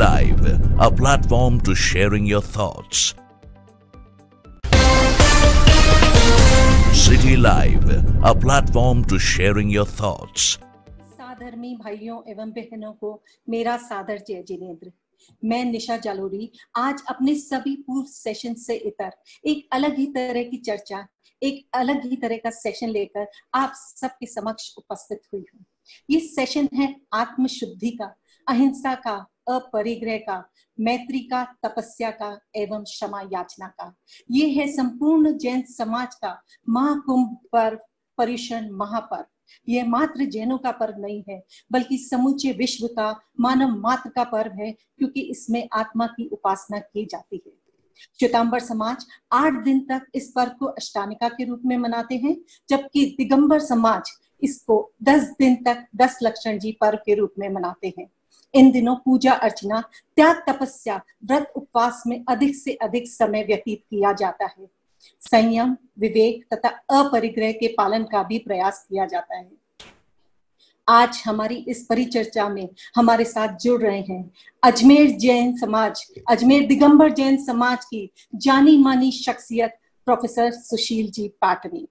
Live, a platform to sharing your thoughts. City Live, a platform to sharing your thoughts. साधर्मी भाइयों एवं बहनों को मेरा सादर जय जिनेन्द्र मैं निशा जालोरी आज अपने सभी पूर्व सेशन से इतर एक अलग ही तरह की चर्चा एक अलग ही तरह का सेशन लेकर आप सबके समक्ष उपस्थित हुई हूँ ये सेशन है आत्म शुद्धि का अहिंसा का अपरिग्रह का मैत्री का तपस्या का एवं क्षमा याचना का ये है संपूर्ण जैन समाज का महाकुंभ पर्व परिषण महापर्व यह मात्र जैनों का पर्व नहीं है बल्कि समूचे विश्व का मानव मात्र का पर्व है क्योंकि इसमें आत्मा की उपासना की जाती है श्वेतांबर समाज आठ दिन तक इस पर्व को अष्टानिका के रूप में मनाते हैं जबकि दिगंबर समाज इसको दस दिन तक दस लक्षण जी पर्व के रूप में मनाते हैं इन दिनों पूजा अर्चना त्याग तपस्या व्रत उपवास में अधिक से अधिक समय व्यतीत किया जाता है संयम विवेक तथा अपरिग्रह के पालन का भी प्रयास किया जाता है आज हमारी इस परिचर्चा में हमारे साथ जुड़ रहे हैं अजमेर जैन समाज अजमेर दिगंबर जैन समाज की जानी मानी शख्सियत प्रोफेसर सुशील जी पाटनी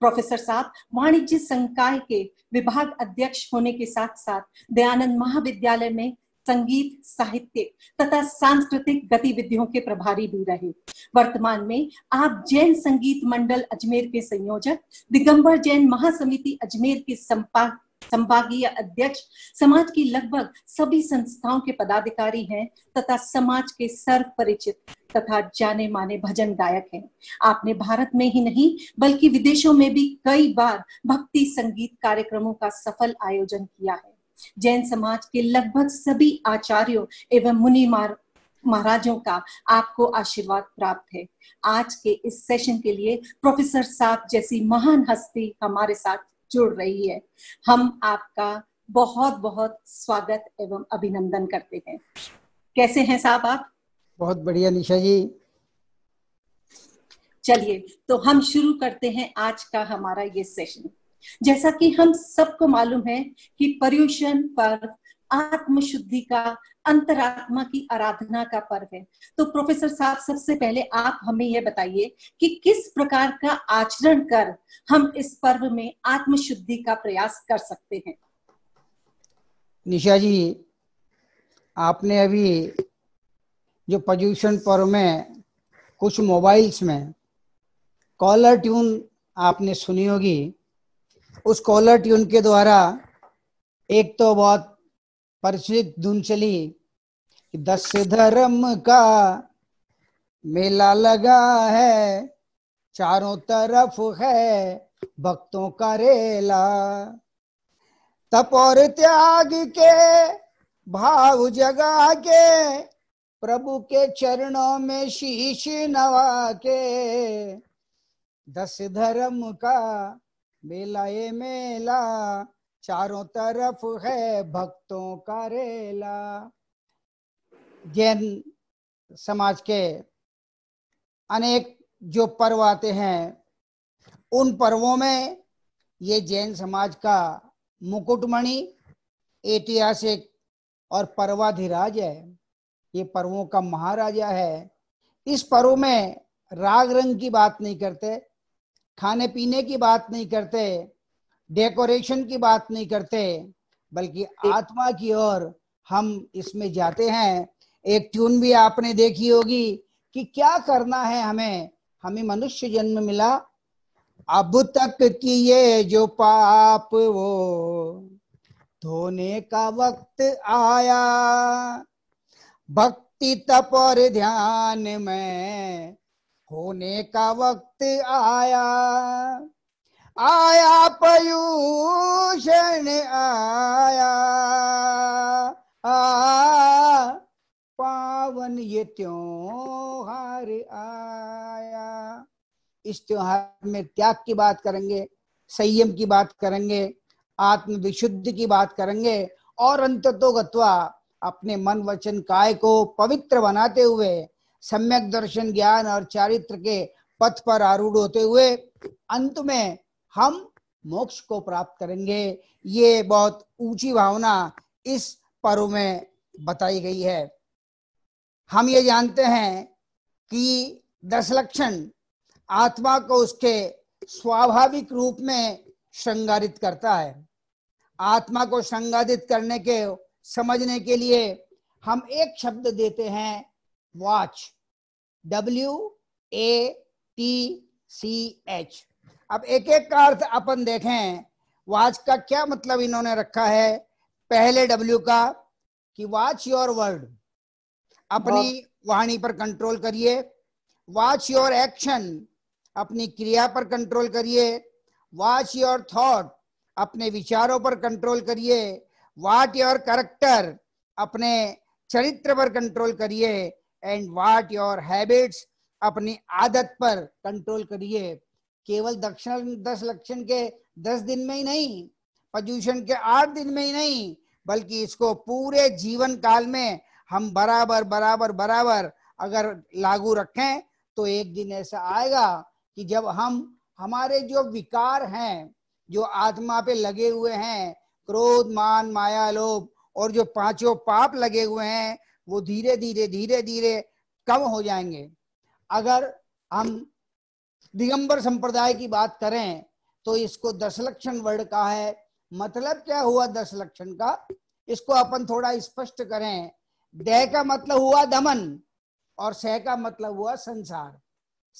प्रोफेसर साहब वाणिज्य संकाय के विभाग अध्यक्ष होने के साथ साथ दयानंद महाविद्यालय में संगीत साहित्य तथा सांस्कृतिक गतिविधियों के प्रभारी भी रहे वर्तमान में आप जैन संगीत मंडल अजमेर के संयोजक दिगंबर जैन महासमिति अजमेर के संपादक संभागीय अध्यक्ष समाज की लगभग सभी संस्थाओं के पदाधिकारी हैं तथा समाज के सर्व परिचित तथा जाने माने भजन गायक हैं आपने भारत में ही नहीं बल्कि विदेशों में भी कई बार भक्ति संगीत कार्यक्रमों का सफल आयोजन किया है जैन समाज के लगभग सभी आचार्यों एवं मुनि महाराजों का आपको आशीर्वाद प्राप्त है आज के इस सेशन के लिए प्रोफेसर साहब जैसी महान हस्ती हमारे साथ जुड़ रही है हम आपका बहुत बहुत स्वागत एवं अभिनंदन करते हैं कैसे हैं साहब आप बहुत बढ़िया निशा जी चलिए तो हम शुरू करते हैं आज का हमारा ये सेशन जैसा कि हम सबको मालूम है कि पर्यूषण पर आत्मशुद्धि का अंतरात्मा की आराधना का पर्व है तो प्रोफेसर साहब सबसे पहले आप हमें यह बताइए कि किस प्रकार का आचरण कर हम इस पर्व में आत्मशुद्धि का प्रयास कर सकते हैं निशा जी आपने अभी जो पर्यूषण पर्व में कुछ मोबाइल्स में कॉलर ट्यून आपने सुनी होगी उस कॉलर ट्यून के द्वारा एक तो बहुत परिचित धुन चली दस धर्म का मेला लगा है चारों तरफ है भक्तों का रेला तप और त्याग के भाव जगा के प्रभु के चरणों में शीश नवा के दस धर्म का मेला ये मेला चारों तरफ है भक्तों का रेला जैन समाज के अनेक जो पर्व आते हैं उन पर्वों में ये जैन समाज का मुकुटमणि ऐतिहासिक और पर्वाधिराज है ये पर्वों का महाराजा है इस पर्व में राग रंग की बात नहीं करते खाने पीने की बात नहीं करते डेकोरेशन की बात नहीं करते बल्कि आत्मा की ओर हम इसमें जाते हैं एक ट्यून भी आपने देखी होगी कि क्या करना है हमें हमें मनुष्य जन्म मिला अब तक किए जो पाप वो धोने का वक्त आया भक्ति तप और ध्यान में होने का वक्त आया आया पयूषण आया पावन ये त्योहार आया इस त्योहार में त्याग की बात करेंगे संयम की बात करेंगे आत्म विशुद्ध की बात करेंगे और अंत तो गत्वा अपने मन वचन काय को पवित्र बनाते हुए सम्यक दर्शन ज्ञान और चारित्र के पथ पर आरूढ़ होते हुए अंत में हम मोक्ष को प्राप्त करेंगे ये बहुत ऊंची भावना इस पर्व में बताई गई है हम ये जानते हैं कि दस लक्षण आत्मा को उसके स्वाभाविक रूप में श्रृंगारित करता है आत्मा को श्रृंगारित करने के समझने के लिए हम एक शब्द देते हैं watch W A T C H अब एक एक का अर्थ अपन देखें वाच का क्या मतलब इन्होंने रखा है पहले डब्ल्यू का कि वाच योर वर्ड अपनी वाणी पर कंट्रोल करिए वाच योर एक्शन अपनी क्रिया पर कंट्रोल करिए वाच योर थॉट अपने विचारों पर कंट्रोल करिए वाट योर करेक्टर अपने चरित्र पर कंट्रोल करिए एंड वाट योर हैबिट्स अपनी आदत पर कंट्रोल करिए केवल दक्षिण दस लक्षण के दस दिन में ही नहीं पर्यूषण के आठ दिन में ही नहीं बल्कि इसको पूरे जीवन काल में हम बराबर बराबर बराबर अगर लागू रखें तो एक दिन ऐसा आएगा कि जब हम हमारे जो विकार हैं जो आत्मा पे लगे हुए हैं क्रोध मान माया लोभ और जो पांचों पाप लगे हुए हैं वो धीरे धीरे धीरे धीरे कम हो जाएंगे अगर हम दिगंबर संप्रदाय की बात करें तो इसको लक्षण वर्ड का है मतलब क्या हुआ दस लक्षण का इसको अपन थोड़ा स्पष्ट करें देह का मतलब हुआ दमन और सह का मतलब हुआ संसार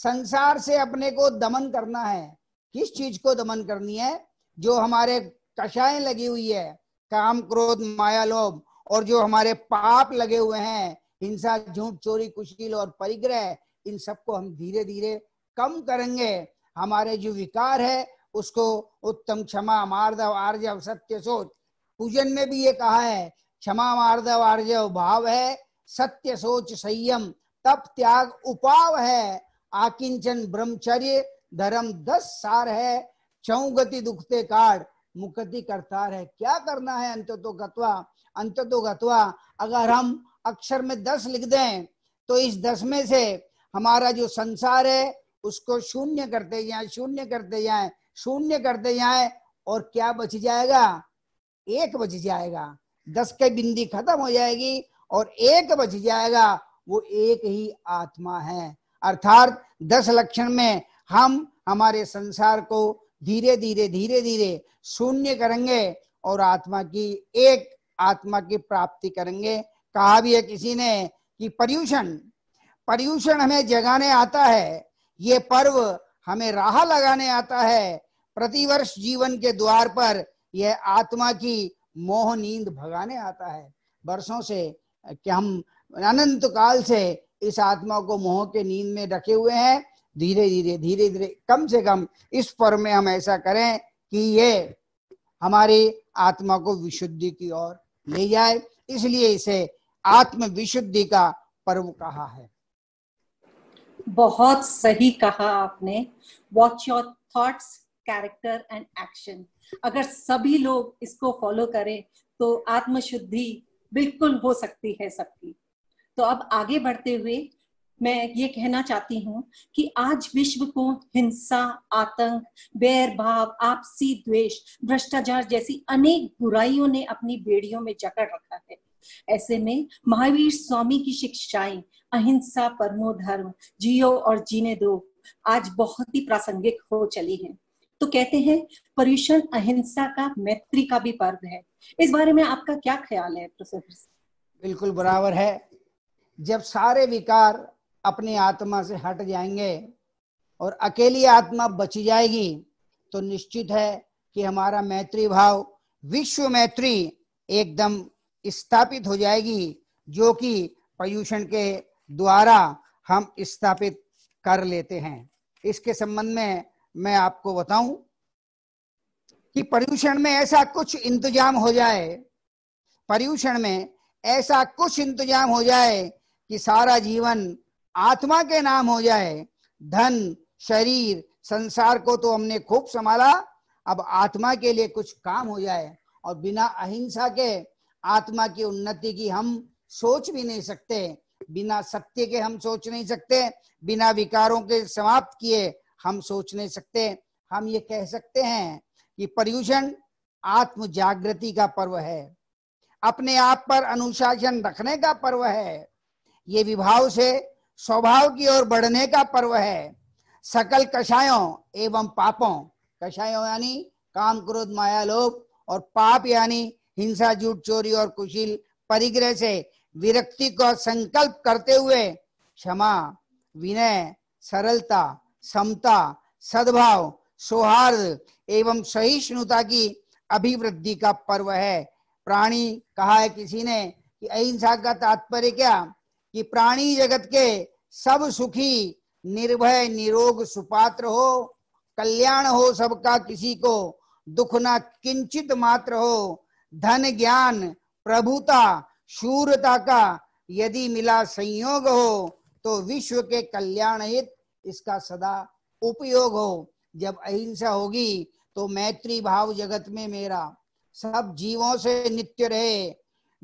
संसार से अपने को दमन करना है किस चीज को दमन करनी है जो हमारे कषाय लगी हुई है काम क्रोध माया लोभ और जो हमारे पाप लगे हुए हैं हिंसा झूठ चोरी कुशील और परिग्रह इन सबको हम धीरे धीरे कम करेंगे हमारे जो विकार है उसको उत्तम क्षमा मार्दव आर्जव सत्य सोच पूजन में भी ये कहा है क्षमा मार्दव आर्जव भाव है सत्य सोच संयम तप त्याग उपाव है आकिंचन ब्रह्मचर्य धर्म दस सार है चौगति दुखते काट मुक्ति करता है क्या करना है अंत तो गत्वा अंत तो गत्वा अगर हम अक्षर में दस लिख दें तो इस दस में से हमारा जो संसार है उसको शून्य करते जाए शून्य करते जाए शून्य करते जाए और क्या बच जाएगा एक बच जाएगा दस के बिंदी खत्म हो जाएगी और एक बच जाएगा वो एक ही आत्मा है अर्थात दस लक्षण में हम हमारे संसार को धीरे धीरे धीरे धीरे शून्य करेंगे और आत्मा की एक आत्मा की प्राप्ति करेंगे कहा भी है किसी ने कि पर्यूषण पर्यूषण हमें जगाने आता है ये पर्व हमें राह लगाने आता है प्रतिवर्ष जीवन के द्वार पर यह आत्मा की मोह नींद भगाने आता है वर्षों से कि हम अनंत काल से इस आत्मा को मोह के नींद में रखे हुए हैं धीरे धीरे धीरे धीरे कम से कम इस पर्व में हम ऐसा करें कि ये हमारी आत्मा को विशुद्धि की ओर ले जाए इसलिए इसे आत्म विशुद्धि का पर्व कहा है बहुत सही कहा आपने watch your thoughts character and action अगर सभी लोग इसको फॉलो करें तो आत्मशुद्धि बिल्कुल हो सकती है सबकी तो अब आगे बढ़ते हुए मैं ये कहना चाहती हूँ कि आज विश्व को हिंसा आतंक बैर भाव आपसी द्वेष भ्रष्टाचार जैसी अनेक बुराइयों ने अपनी बेड़ियों में जकड़ रखा है ऐसे में महावीर स्वामी की शिक्षाएं अहिंसा परमो धर्म जियो और जीने दो आज बहुत ही प्रासंगिक हो चली हैं तो कहते हैं पर्यूषण अहिंसा का मैत्री का भी पर्व है इस बारे में आपका क्या ख्याल है प्रोफेसर बिल्कुल बराबर है जब सारे विकार अपनी आत्मा से हट जाएंगे और अकेली आत्मा बची जाएगी तो निश्चित है कि हमारा मैत्री भाव विश्व मैत्री एकदम स्थापित हो जाएगी जो कि पर्यूषण के द्वारा हम स्थापित कर लेते हैं इसके संबंध में मैं आपको बताऊं कि पर्यूषण में ऐसा कुछ इंतजाम हो जाए पर्यूषण में ऐसा कुछ इंतजाम हो जाए कि सारा जीवन आत्मा के नाम हो जाए धन शरीर संसार को तो हमने खूब संभाला अब आत्मा के लिए कुछ काम हो जाए और बिना अहिंसा के आत्मा की उन्नति की हम सोच भी नहीं सकते बिना सत्य के हम सोच नहीं सकते बिना विकारों के समाप्त किए हम सोच नहीं सकते हम ये कह सकते हैं कि पर्यूषण आत्म जागृति का पर्व है अपने आप पर अनुशासन रखने का पर्व है ये विभाव से स्वभाव की ओर बढ़ने का पर्व है सकल कषायों एवं पापों कषायों यानी काम क्रोध माया लोभ और पाप यानी हिंसा झूठ चोरी और कुशील परिग्रह से विरक्ति को संकल्प करते हुए क्षमा विनय सरलता समता सद्भाव सौहार्द एवं सहिष्णुता की अभिवृद्धि का पर्व है प्राणी कहा है किसी ने कि अहिंसा का तात्पर्य क्या कि प्राणी जगत के सब सुखी निर्भय निरोग सुपात्र हो कल्याण हो सबका किसी को दुख ना किंचित मात्र हो धन ज्ञान प्रभुता शूरता का यदि मिला संयोग हो तो विश्व के कल्याण हित इसका सदा उपयोग हो जब अहिंसा होगी तो मैत्री भाव जगत में मेरा सब जीवों से नित्य रहे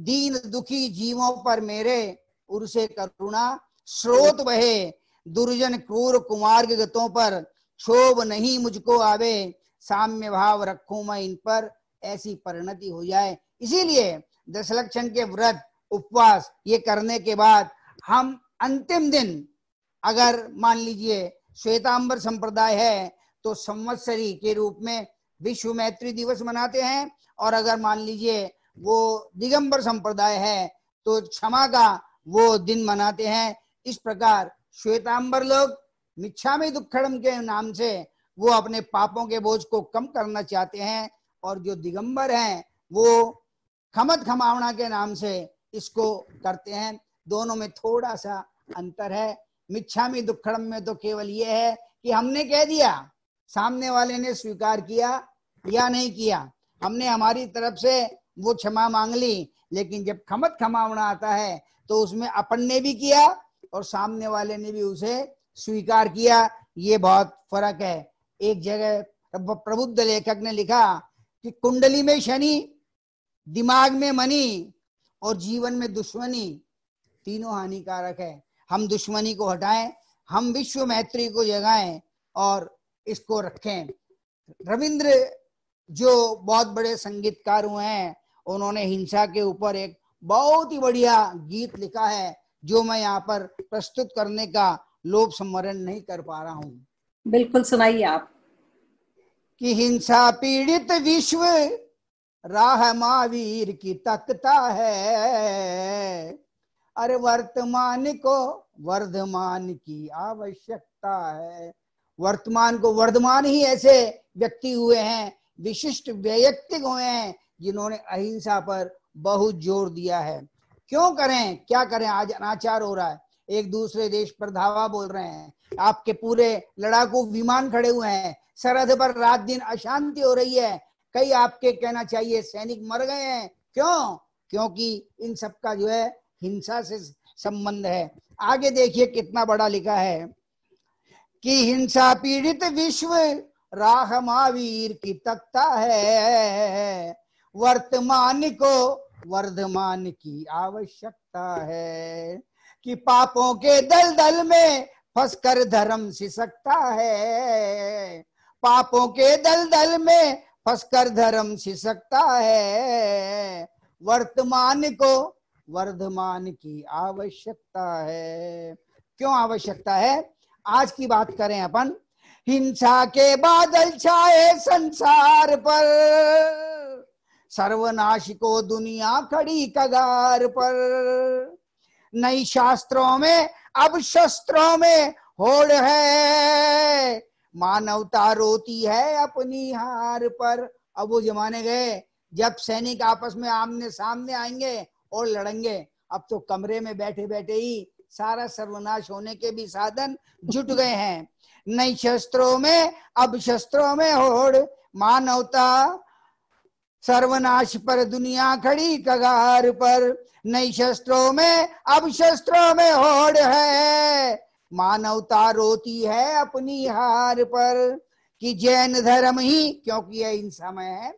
दीन दुखी जीवों पर मेरे उसे करुणा स्रोत बहे दुर्जन क्रूर कुमार गतों पर क्षोभ नहीं मुझको आवे साम्य भाव रखू मैं इन पर ऐसी परिणति हो जाए इसीलिए दशलक्षण के व्रत उपवास ये करने के बाद हम अंतिम दिन अगर मान लीजिए श्वेतांबर संप्रदाय है तो संवत्सरी के रूप में विश्व मैत्री दिवस मनाते हैं और अगर मान लीजिए वो दिगंबर संप्रदाय है तो क्षमा का वो दिन मनाते हैं इस प्रकार श्वेतांबर लोग मिच्छामी दुखड़म के नाम से वो अपने पापों के बोझ को कम करना चाहते हैं और जो दिगंबर हैं वो खमत खमावना के नाम से इसको करते हैं दोनों में थोड़ा सा अंतर है में दुखड़म में तो केवल ये है कि हमने कह दिया सामने वाले ने स्वीकार किया या नहीं किया हमने हमारी तरफ से वो क्षमा मांग ली लेकिन जब खमत खमावना आता है तो उसमें अपन ने भी किया और सामने वाले ने भी उसे स्वीकार किया ये बहुत फर्क है एक जगह प्रबुद्ध लेखक ने लिखा कि कुंडली में शनि दिमाग में मनी और जीवन में दुश्मनी तीनों हानिकारक है हम दुश्मनी को हटाएं हम विश्व मैत्री को जगाएं और इसको रखें रविंद्र जो बहुत बड़े संगीतकार हुए हैं उन्होंने हिंसा के ऊपर एक बहुत ही बढ़िया गीत लिखा है जो मैं यहाँ पर प्रस्तुत करने का लोभ स्मरण नहीं कर पा रहा हूँ बिल्कुल सुनाइए आप कि हिंसा पीड़ित विश्व राह महावीर की तकता है अरे वर्तमान को वर्धमान की आवश्यकता है वर्तमान को वर्धमान ही ऐसे व्यक्ति हुए हैं विशिष्ट व्यक्ति हुए हैं जिन्होंने अहिंसा पर बहुत जोर दिया है क्यों करें क्या करें आज अनाचार हो रहा है एक दूसरे देश पर धावा बोल रहे हैं आपके पूरे लड़ाकू विमान खड़े हुए हैं सरहद पर रात दिन अशांति हो रही है कई आपके कहना चाहिए सैनिक मर गए हैं क्यों क्योंकि इन सब का जो है हिंसा से संबंध है आगे देखिए कितना बड़ा लिखा है कि हिंसा पीड़ित विश्व राह महावीर की तख्ता है वर्तमान को वर्धमान की आवश्यकता है कि पापों के दल दल में फंस कर धर्म सिसकता है पापों के दलदल में फंसकर धर्म सिसकता है वर्तमान को वर्धमान की आवश्यकता है क्यों आवश्यकता है आज की बात करें अपन हिंसा के बादल छाए संसार पर सर्वनाश को दुनिया खड़ी कगार पर नई शास्त्रों में अब शस्त्रों में होड़ है मानवता रोती है अपनी हार पर अब वो जमाने गए जब सैनिक आपस में आमने सामने आएंगे और लड़ेंगे अब तो कमरे में बैठे बैठे ही सारा सर्वनाश होने के भी साधन जुट गए हैं नई शस्त्रों में अब शस्त्रों में होड़ मानवता सर्वनाश पर दुनिया खड़ी कगार पर नई शस्त्रों में अब शस्त्रों में होड़ है मानवता रोती है अपनी हार पर कि जैन धर्म ही क्योंकि यह इन समय है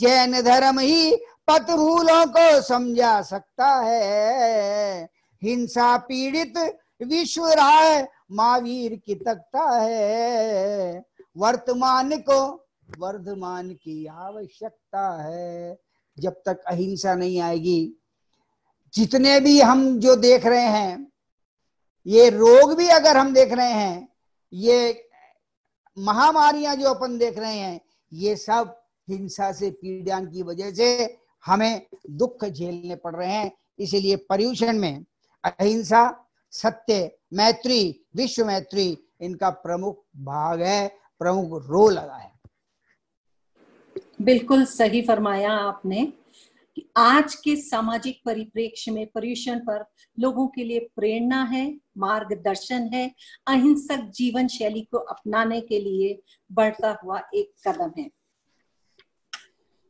जैन धर्म ही पतभूलों को समझा सकता है हिंसा पीड़ित विश्व राय महावीर की तकता है वर्तमान को वर्धमान की आवश्यकता है जब तक अहिंसा नहीं आएगी जितने भी हम जो देख रहे हैं ये रोग भी अगर हम देख रहे हैं ये महामारियां जो अपन देख रहे हैं ये सब हिंसा से पीड़ा की वजह से हमें दुख झेलने पड़ रहे हैं इसीलिए पर्यूषण में अहिंसा सत्य मैत्री विश्व मैत्री इनका प्रमुख भाग है प्रमुख रोल लगा है बिल्कुल सही फरमाया आपने कि आज के सामाजिक परिप्रेक्ष्य में पर्यूषण पर लोगों के लिए प्रेरणा है मार्गदर्शन है अहिंसक जीवन शैली को अपनाने के लिए बढ़ता हुआ एक कदम है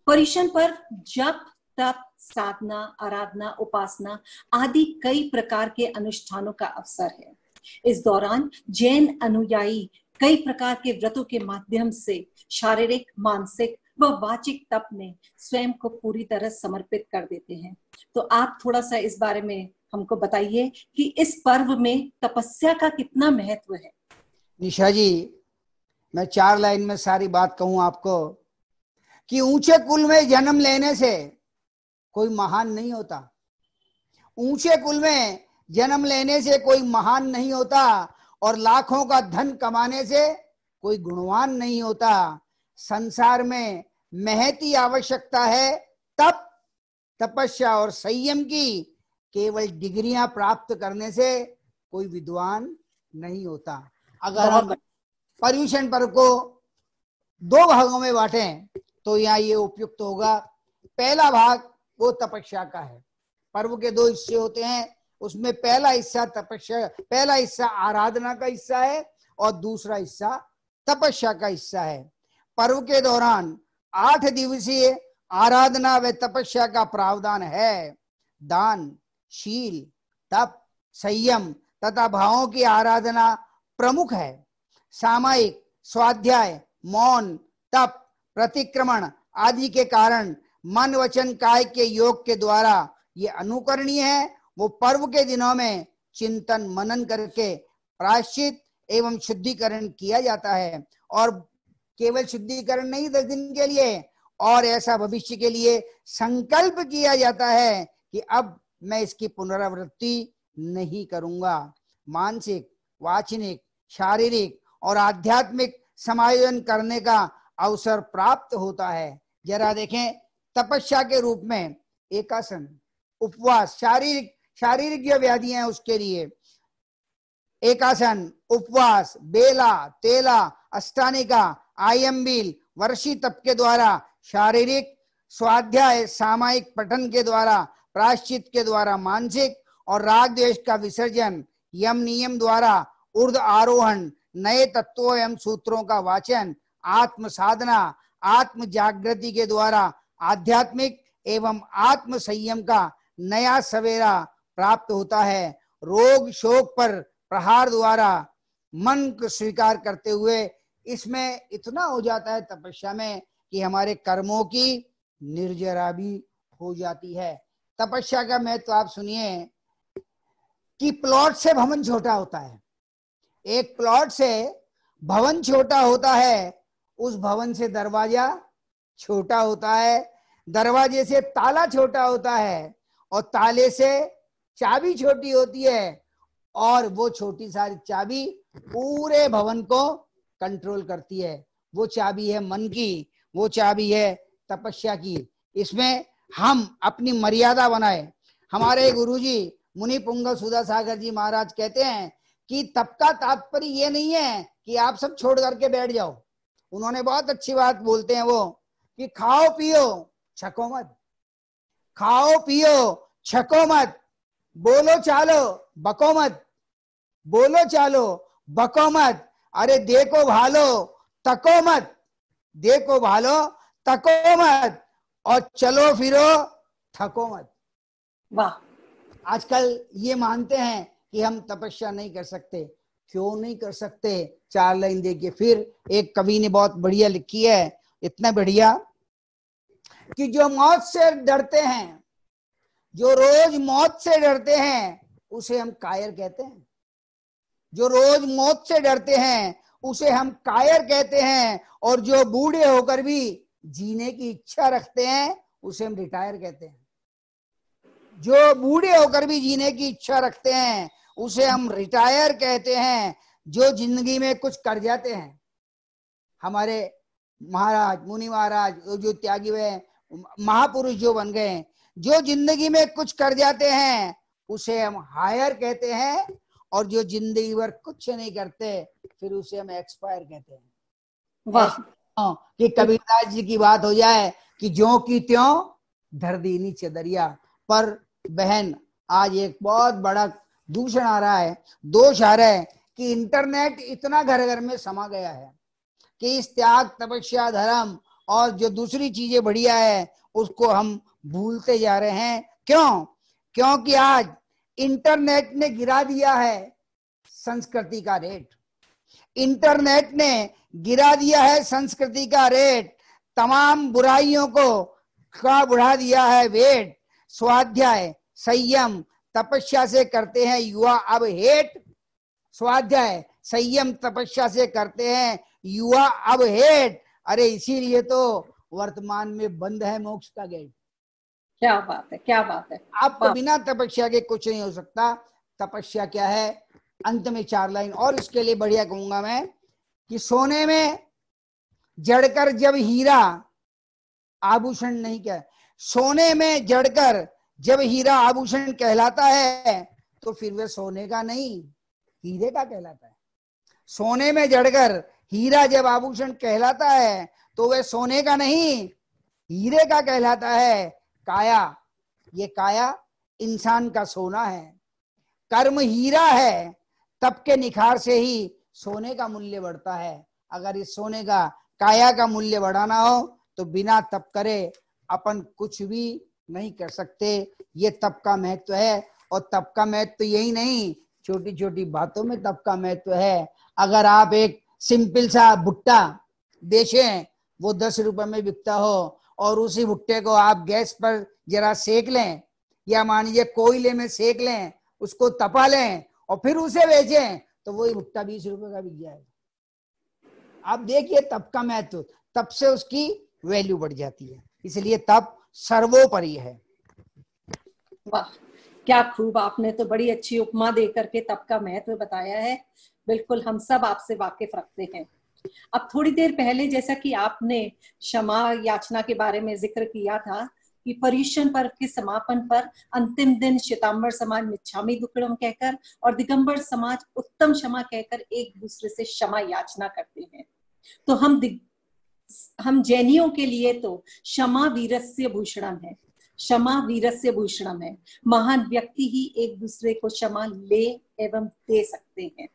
पर्यूषण पर जप तप साधना आराधना उपासना आदि कई प्रकार के अनुष्ठानों का अवसर है इस दौरान जैन अनुयायी कई प्रकार के व्रतों के माध्यम से शारीरिक मानसिक वह वाचिक तप में स्वयं को पूरी तरह समर्पित कर देते हैं तो आप थोड़ा सा इस बारे में हमको बताइए कि इस पर्व में तपस्या का कितना महत्व है निशा जी मैं चार लाइन में सारी बात कहूं आपको कि ऊंचे कुल में जन्म लेने से कोई महान नहीं होता ऊंचे कुल में जन्म लेने से कोई महान नहीं होता और लाखों का धन कमाने से कोई गुणवान नहीं होता संसार में महती आवश्यकता है तप तपस्या और संयम की केवल डिग्रियां प्राप्त करने से कोई विद्वान नहीं होता अगर तो हम पर्यूषण पर को दो भागों में बांटे तो यहाँ ये उपयुक्त होगा पहला भाग वो तपस्या का है पर्व के दो हिस्से होते हैं उसमें पहला हिस्सा तपस्या पहला हिस्सा आराधना का हिस्सा है और दूसरा हिस्सा तपस्या का हिस्सा है पर्व के दौरान आठ दिवसीय आराधना व तपस्या का प्रावधान है दान शील तप संयम तथा भावों की आराधना प्रमुख है सामायिक स्वाध्याय मौन तप प्रतिक्रमण आदि के कारण मन वचन काय के योग के द्वारा ये अनुकरणीय है वो पर्व के दिनों में चिंतन मनन करके प्राश्चित एवं शुद्धिकरण किया जाता है और केवल शुद्धिकरण नहीं दस दिन के लिए और ऐसा भविष्य के लिए संकल्प किया जाता है कि अब मैं इसकी पुनरावृत्ति नहीं करूंगा मानसिक वाचनिक शारीरिक और आध्यात्मिक समायोजन करने का अवसर प्राप्त होता है जरा देखें तपस्या के रूप में एकासन उपवास शारीरिक शारीरिक जो व्याधियां हैं उसके लिए एकासन उपवास बेला तेला अष्टानिका आईएमबील वर्षी तप के द्वारा शारीरिक स्वाध्याय सामायिक पठन के द्वारा प्राश्चित के द्वारा मानसिक और राग द्वेष का विसर्जन यम नियम द्वारा उर्द आरोहण नए तत्वों एवं सूत्रों का वाचन आत्म साधना आत्म जागृति के द्वारा आध्यात्मिक एवं आत्म संयम का नया सवेरा प्राप्त होता है रोग शोक पर प्रहार द्वारा मन को स्वीकार करते हुए इसमें इतना हो जाता है तपस्या में कि हमारे कर्मों की निर्जरा भी हो जाती है तपस्या का महत्व तो आप सुनिए कि प्लॉट से भवन छोटा होता है एक प्लॉट से भवन छोटा होता है उस भवन से दरवाजा छोटा होता है दरवाजे से ताला छोटा होता है और ताले से चाबी छोटी होती है और वो छोटी सारी चाबी पूरे भवन को कंट्रोल करती है वो चाबी है मन की वो चाबी है तपस्या की इसमें हम अपनी मर्यादा बनाए हमारे जी मुनि पुंगल सुधा सागर जी महाराज कहते हैं कि तप का तात्पर्य ये नहीं है कि आप सब छोड़ करके बैठ जाओ उन्होंने बहुत अच्छी बात बोलते हैं वो कि खाओ पियो छको मत खाओ पियो छको मत बोलो चालो बको मत बोलो चालो बको मत अरे देखो भालो तको मत देखो भालो तको मत और चलो फिरो थको मत वाह आजकल ये मानते हैं कि हम तपस्या नहीं कर सकते क्यों नहीं कर सकते चार लाइन देखिए फिर एक कवि ने बहुत बढ़िया लिखी है इतना बढ़िया कि जो मौत से डरते हैं जो रोज मौत से डरते हैं उसे हम कायर कहते हैं जो रोज मौत से डरते हैं उसे हम कायर कहते हैं और जो बूढ़े होकर भी जीने की इच्छा रखते हैं उसे हम रिटायर कहते हैं जो बूढ़े होकर भी जीने की इच्छा रखते हैं उसे हम रिटायर कहते हैं जो जिंदगी में कुछ कर जाते हैं हमारे महाराज मुनि महाराज जो त्यागी हुए महापुरुष जो बन गए जो जिंदगी में कुछ कर जाते हैं उसे हम हायर कहते हैं और जो जिंदगी भर कुछ नहीं करते फिर उसे हम एक्सपायर कहते हैं कि कबीरदास जी की बात हो जाए कि जो की त्यों धर दी नीचे दरिया पर बहन आज एक बहुत बड़ा दूषण आ रहा है दोष आ रहा है कि इंटरनेट इतना घर घर में समा गया है कि इस त्याग तपस्या धर्म और जो दूसरी चीजें बढ़िया है उसको हम भूलते जा रहे हैं क्यों क्योंकि आज इंटरनेट ने गिरा दिया है संस्कृति का रेट इंटरनेट ने गिरा दिया है संस्कृति का रेट तमाम बुराइयों को का बुढ़ा दिया है वेट स्वाध्याय संयम तपस्या से करते हैं युवा अब हेट स्वाध्याय संयम तपस्या से करते हैं युवा अब हेट अरे इसीलिए तो वर्तमान में बंद है मोक्ष का गेट क्या बात है क्या बात है आपको बिना तपस्या के कुछ नहीं हो सकता तपस्या क्या है अंत में चार लाइन और इसके लिए बढ़िया कहूंगा मैं कि सोने में जड़कर जब हीरा आभूषण नहीं क्या सोने में जड़कर जब हीरा आभूषण कहलाता है तो फिर वह सोने का नहीं हीरे का कहलाता है सोने में जड़कर हीरा जब आभूषण कहलाता है तो वह सोने का नहीं हीरे का कहलाता है काया ये काया इंसान का सोना है कर्म हीरा है तब के निखार से ही सोने का मूल्य बढ़ता है अगर इस सोने का काया का मूल्य बढ़ाना हो तो बिना तप करे अपन कुछ भी नहीं कर सकते ये तप का महत्व है और तप का महत्व तो यही नहीं छोटी छोटी बातों में तप का महत्व है अगर आप एक सिंपल सा भुट्टा बेचे वो दस रुपए में बिकता हो और उसी भुट्टे को आप गैस पर जरा सेक लें या मान लीजिए कोयले में सेक लें उसको तपा लें और फिर उसे बेचें तो वही भुट्टा बीस रुपए का बिक जाएगा आप देखिए तप का महत्व तब से उसकी वैल्यू बढ़ जाती है इसलिए तप सर्वोपरि है वाह क्या खूब आपने तो बड़ी अच्छी उपमा दे करके तप का महत्व बताया है बिल्कुल हम सब आपसे वाकिफ रखते हैं अब थोड़ी देर पहले जैसा कि आपने क्षमा याचना के बारे में जिक्र किया था कि परिशन पर्व के समापन पर अंतिम दिन श्वेतांबर समाज मिच्छामी दुक्कड़म कहकर और दिगंबर समाज उत्तम क्षमा कहकर एक दूसरे से क्षमा याचना करते हैं तो हम हम जैनियों के लिए तो क्षमा वीरस्य भूषणम है क्षमा वीरस्य भूषणम है महान व्यक्ति ही एक दूसरे को क्षमा ले एवं दे सकते हैं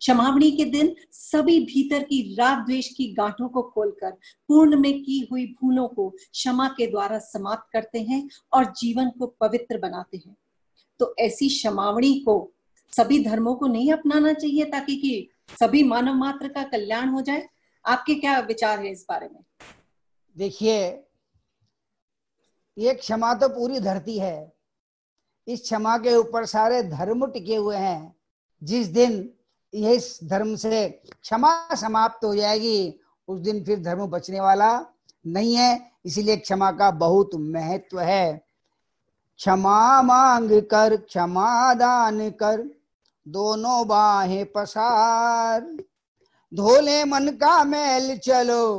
क्षमावणी के दिन सभी भीतर की राग द्वेष की गांठों को खोलकर पूर्ण में की हुई भूलों को क्षमा के द्वारा समाप्त करते हैं और जीवन को पवित्र बनाते हैं तो ऐसी क्षमावणी को सभी धर्मों को नहीं अपनाना चाहिए ताकि कि सभी मानव मात्र का कल्याण हो जाए आपके क्या विचार है इस बारे में देखिए ये क्षमा तो पूरी धरती है इस क्षमा के ऊपर सारे धर्म टिके हुए हैं जिस दिन इस धर्म से क्षमा समाप्त हो जाएगी उस दिन फिर धर्म बचने वाला नहीं है इसीलिए क्षमा का बहुत महत्व है क्षमा मांग कर क्षमा दान कर दोनों बाहें पसार धोले मन का मैल चलो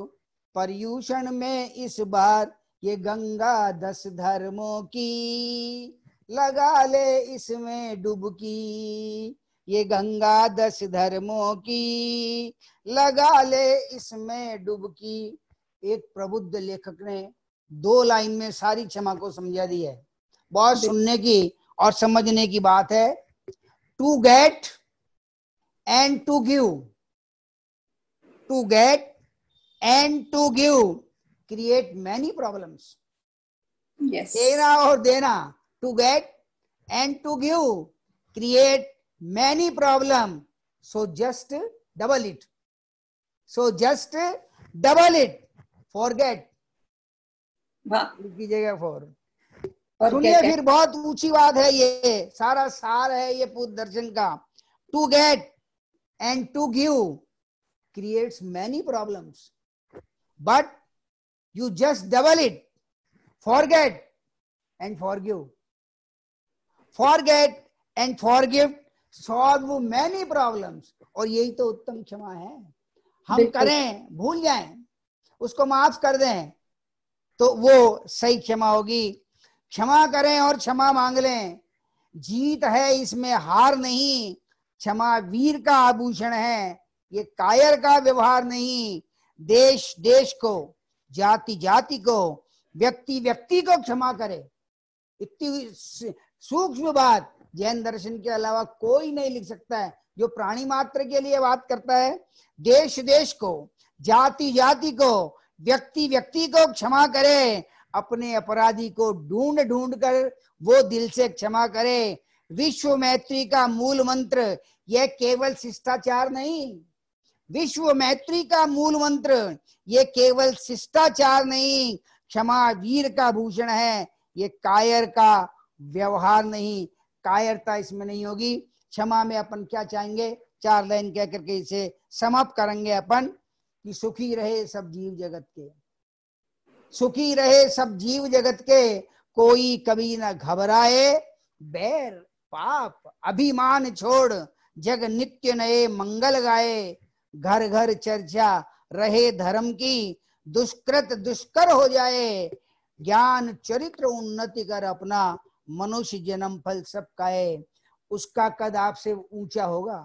पर्यूषण में इस बार ये गंगा दस धर्मों की लगा ले इसमें डुबकी ये गंगा दस धर्मों की लगा ले इसमें डुबकी एक प्रबुद्ध लेखक ने दो लाइन में सारी क्षमा को समझा दी है बहुत सुनने की और समझने की बात है to get and to give to get and to give create many problems देना और देना to get and to give create many problem so just double it so just double it forget कीजिएगा फॉर सुनिए फिर बहुत ऊंची बात है ये सारा सार है ये पूर्व दर्शन का to get and to give creates many problems but you just double it forget and forgive forget and forgive solve many problems और यही तो उत्तम क्षमा है हम करें भूल जाएं उसको माफ कर दें तो वो सही क्षमा होगी क्षमा करें और क्षमा मांग लें जीत है इसमें हार नहीं क्षमा वीर का आभूषण है ये कायर का व्यवहार नहीं देश देश को जाति जाति को व्यक्ति व्यक्ति को क्षमा करे इतनी सूक्ष्म बात जैन दर्शन के अलावा कोई नहीं लिख सकता है जो प्राणी मात्र के लिए बात करता है देश देश को जाति जाति को व्यक्ति व्यक्ति को क्षमा करे अपने अपराधी को ढूंढ ढूंढ कर वो दिल से क्षमा करे विश्व मैत्री का मूल मंत्र यह केवल शिष्टाचार नहीं विश्व मैत्री का मूल मंत्र ये केवल शिष्टाचार नहीं क्षमा वीर का भूषण है ये कायर का व्यवहार नहीं कायरता इसमें नहीं होगी क्षमा में अपन क्या चाहेंगे चार लाइन कह करके इसे समाप्त करेंगे अपन कि सुखी रहे सब जीव जगत के सुखी रहे सब जीव जगत के कोई कभी ना घबराए बैर पाप अभिमान छोड़ जग नित्य नए मंगल गाए घर घर चर्चा रहे धर्म की दुष्कृत दुष्कर हो जाए ज्ञान चरित्र उन्नति कर अपना मनुष्य जन्म फल सबका है उसका कद आपसे ऊंचा होगा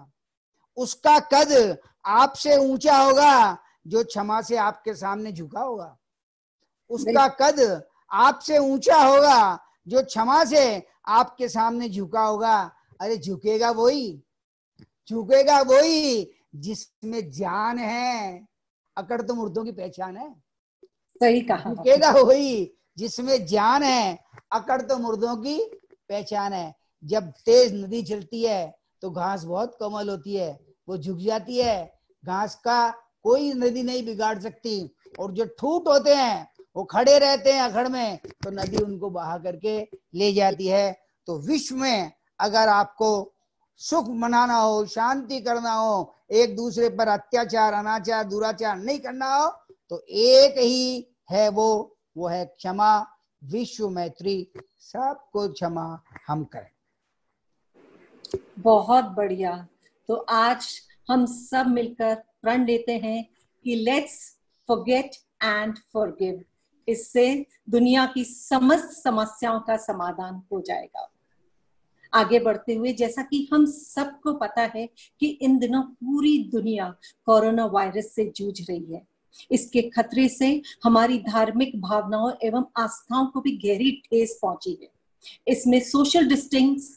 उसका कद आपसे ऊंचा होगा जो क्षमा से आपके सामने झुका होगा उसका कद आपसे ऊंचा होगा जो क्षमा से आपके सामने झुका होगा अरे झुकेगा वही झुकेगा वही जिसमें जान है अकड़ तो मुर्दों की पहचान है सही कहा झुकेगा वही जिसमें ज्ञान है अकड़ तो मुर्दों की पहचान है जब तेज नदी चलती है तो घास बहुत कोमल होती है वो झुक जाती है घास का कोई नदी नहीं बिगाड़ सकती और जो ठूट होते हैं वो खड़े रहते हैं अखड़ में तो नदी उनको बहा करके ले जाती है तो विश्व में अगर आपको सुख मनाना हो शांति करना हो एक दूसरे पर अत्याचार अनाचार दुराचार नहीं करना हो तो एक ही है वो वो है क्षमा विश्व मैत्री सबको क्षमा हम करें बहुत बढ़िया तो आज हम सब मिलकर प्रण लेते हैं कि लेट्स फॉरगेट एंड फॉरगिव इससे दुनिया की समस्त समस्याओं का समाधान हो जाएगा आगे बढ़ते हुए जैसा कि हम सबको पता है कि इन दिनों पूरी दुनिया कोरोना वायरस से जूझ रही है इसके खतरे से हमारी धार्मिक भावनाओं एवं आस्थाओं को भी गहरी ठेस पहुंची है इसमें सोशल डिस्टेंस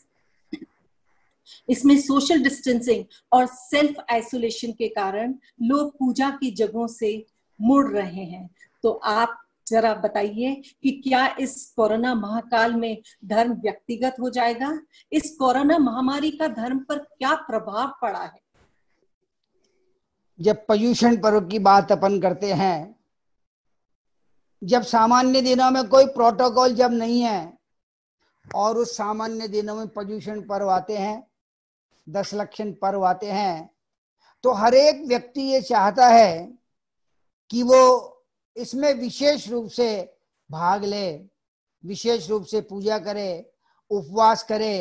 इसमें सोशल डिस्टेंसिंग और सेल्फ आइसोलेशन के कारण लोग पूजा की जगहों से मुड़ रहे हैं तो आप जरा बताइए कि क्या इस कोरोना महाकाल में धर्म व्यक्तिगत हो जाएगा इस कोरोना महामारी का धर्म पर क्या प्रभाव पड़ा है जब पयूषण पर्व की बात अपन करते हैं जब सामान्य दिनों में कोई प्रोटोकॉल जब नहीं है और उस सामान्य दिनों में पॉल्यूशन पर्व आते हैं दस लक्षण पर्व आते हैं तो हर एक व्यक्ति ये चाहता है कि वो इसमें विशेष रूप से भाग ले विशेष रूप से पूजा करे उपवास करे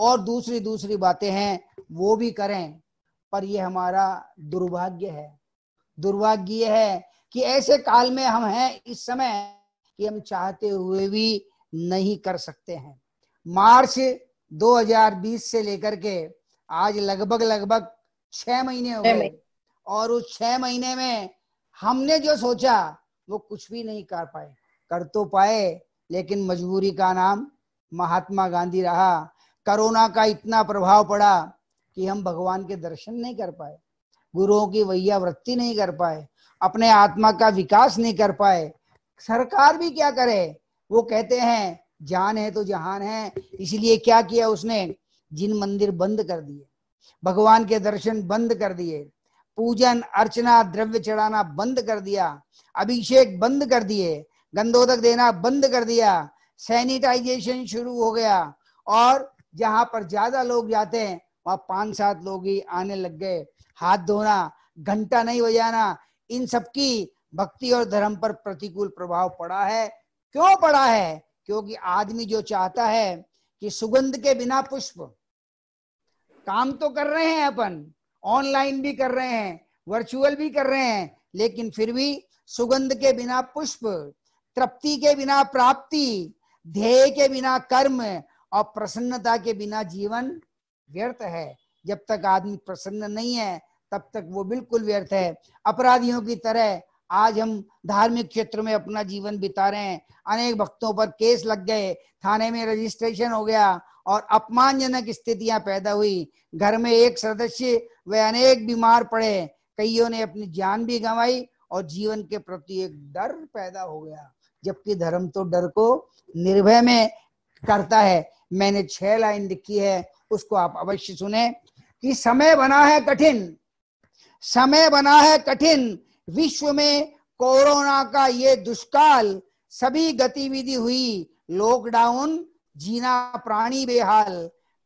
और दूसरी दूसरी बातें हैं वो भी करें पर यह हमारा दुर्भाग्य है दुर्भाग्य यह है कि ऐसे काल में हम हैं इस समय कि हम चाहते हुए भी नहीं कर सकते हैं मार्च 2020 से लेकर के आज लगभग लगभग छह महीने हो गए और उस छह महीने में हमने जो सोचा वो कुछ भी नहीं कर पाए कर तो पाए लेकिन मजबूरी का नाम महात्मा गांधी रहा कोरोना का इतना प्रभाव पड़ा कि हम भगवान के दर्शन नहीं कर पाए गुरुओं की वृत्ति नहीं कर पाए अपने आत्मा का विकास नहीं कर पाए सरकार भी क्या करे वो कहते हैं जान है तो जहान है इसलिए क्या किया उसने जिन मंदिर बंद कर दिए भगवान के दर्शन बंद कर दिए पूजन अर्चना द्रव्य चढ़ाना बंद कर दिया अभिषेक बंद कर दिए गंधोदक देना बंद कर दिया सैनिटाइजेशन शुरू हो गया और जहां पर ज्यादा लोग जाते हैं और पांच सात लोग ही आने लग गए हाथ धोना घंटा नहीं बजाना इन सबकी भक्ति और धर्म पर प्रतिकूल प्रभाव पड़ा है क्यों पड़ा है क्योंकि आदमी जो चाहता है कि सुगंध के बिना पुष्प काम तो कर रहे हैं अपन ऑनलाइन भी कर रहे हैं वर्चुअल भी कर रहे हैं लेकिन फिर भी सुगंध के बिना पुष्प तृप्ति के बिना प्राप्ति ध्येय के बिना कर्म और प्रसन्नता के बिना जीवन व्यर्थ है जब तक आदमी प्रसन्न नहीं है तब तक वो बिल्कुल व्यर्थ है अपराधियों की तरह आज हम धार्मिक क्षेत्र में अपना जीवन बिता रहे हैं अनेक भक्तों पर केस लग गए थाने में रजिस्ट्रेशन हो गया और अपमानजनक स्थितियां पैदा हुई घर में एक सदस्य वे अनेक बीमार पड़े कईयों ने अपनी जान भी गंवाई और जीवन के प्रति एक डर पैदा हो गया जबकि धर्म तो डर को निर्भय में करता है मैंने छह लाइन लिखी है उसको आप अवश्य सुने कि समय बना है कठिन समय बना है कठिन विश्व में कोरोना का ये दुष्काल सभी गतिविधि हुई लॉकडाउन जीना प्राणी बेहाल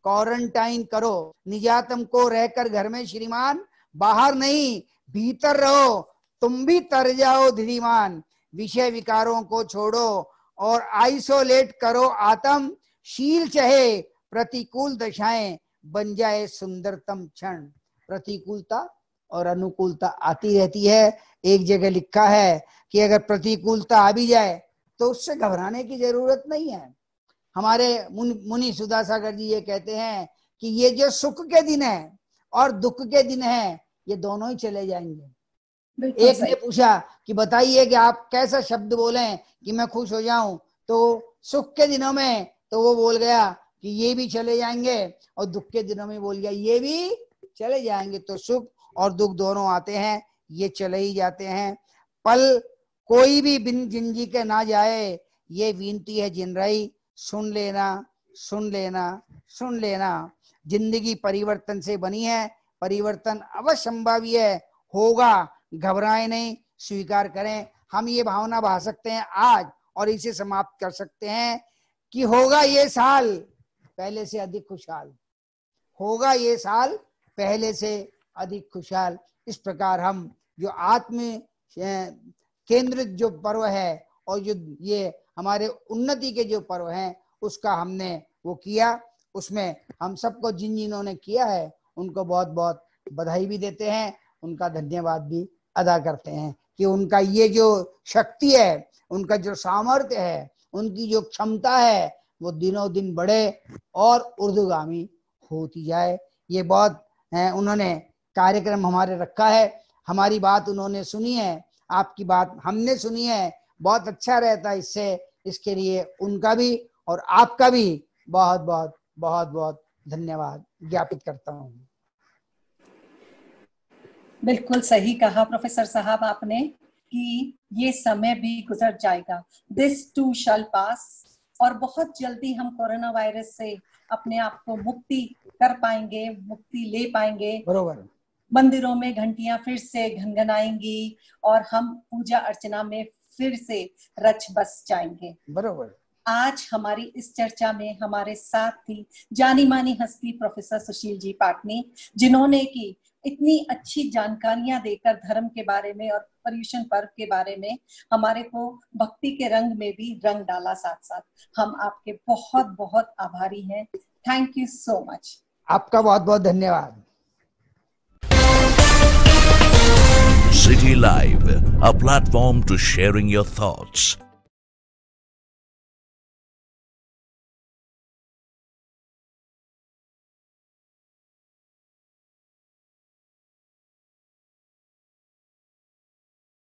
क्वारंटाइन करो निजातम को रहकर घर में श्रीमान बाहर नहीं भीतर रहो तुम भी तर जाओ धीमान विषय विकारों को छोड़ो और आइसोलेट करो आत्म शील चहे प्रतिकूल दशाएं बन जाए सुंदरतम क्षण प्रतिकूलता और अनुकूलता आती रहती है एक जगह लिखा है कि अगर प्रतिकूलता आ भी जाए तो उससे घबराने की जरूरत नहीं है हमारे मुनि सुधा सागर जी ये कहते हैं कि ये जो सुख के दिन है और दुख के दिन है ये दोनों ही चले जाएंगे एक ने पूछा कि बताइए कि आप कैसा शब्द बोले कि मैं खुश हो जाऊं तो सुख के दिनों में तो वो बोल गया कि ये भी चले जाएंगे और दुख के दिनों में बोल गया ये भी चले जाएंगे तो सुख और दुख दोनों आते हैं ये चले ही जाते हैं पल कोई भी बिन जिंदगी के ना जाए ये विनती है जिनराई सुन लेना सुन लेना सुन लेना जिंदगी परिवर्तन से बनी है परिवर्तन अवश्य है होगा घबराए नहीं स्वीकार करें हम ये भावना बहा सकते हैं आज और इसे समाप्त कर सकते हैं कि होगा ये साल पहले से अधिक खुशहाल होगा ये साल पहले से अधिक खुशहाल इस प्रकार हम जो आत्म केंद्रित जो पर्व है और जो ये हमारे उन्नति के जो पर्व हैं उसका हमने वो किया उसमें हम सबको जिन जिन्होंने किया है उनको बहुत बहुत बधाई भी देते हैं उनका धन्यवाद भी अदा करते हैं कि उनका ये जो शक्ति है उनका जो सामर्थ्य है उनकी जो क्षमता है वो दिनों दिन बढ़े और उर्दूगामी होती जाए ये बहुत उन्होंने कार्यक्रम हमारे रखा है हमारी बात उन्होंने सुनी है आपकी बात हमने सुनी है बहुत अच्छा रहता है इससे इसके लिए उनका भी और आपका भी बहुत बहुत बहुत बहुत धन्यवाद ज्ञापित करता हूँ बिल्कुल सही कहा प्रोफेसर साहब आपने कि ये समय भी गुजर जाएगा दिस टू शल पास और बहुत जल्दी हम कोरोना वायरस से अपने आप को मुक्ति कर पाएंगे मुक्ति ले पाएंगे बरोबर मंदिरों में घंटियां फिर से घनघनाएंगी और हम पूजा अर्चना में फिर से रच बस जाएंगे बरोबर आज हमारी इस चर्चा में हमारे साथ थी जानी मानी हस्ती प्रोफेसर सुशील जी पाटनी जिन्होंने की इतनी अच्छी जानकारियां देकर धर्म के बारे में और पर्युषण पर्व के बारे में हमारे को भक्ति के रंग में भी रंग डाला साथ साथ हम आपके बहुत बहुत आभारी हैं थैंक यू सो मच आपका बहुत बहुत धन्यवाद City Live, a platform to sharing your thoughts.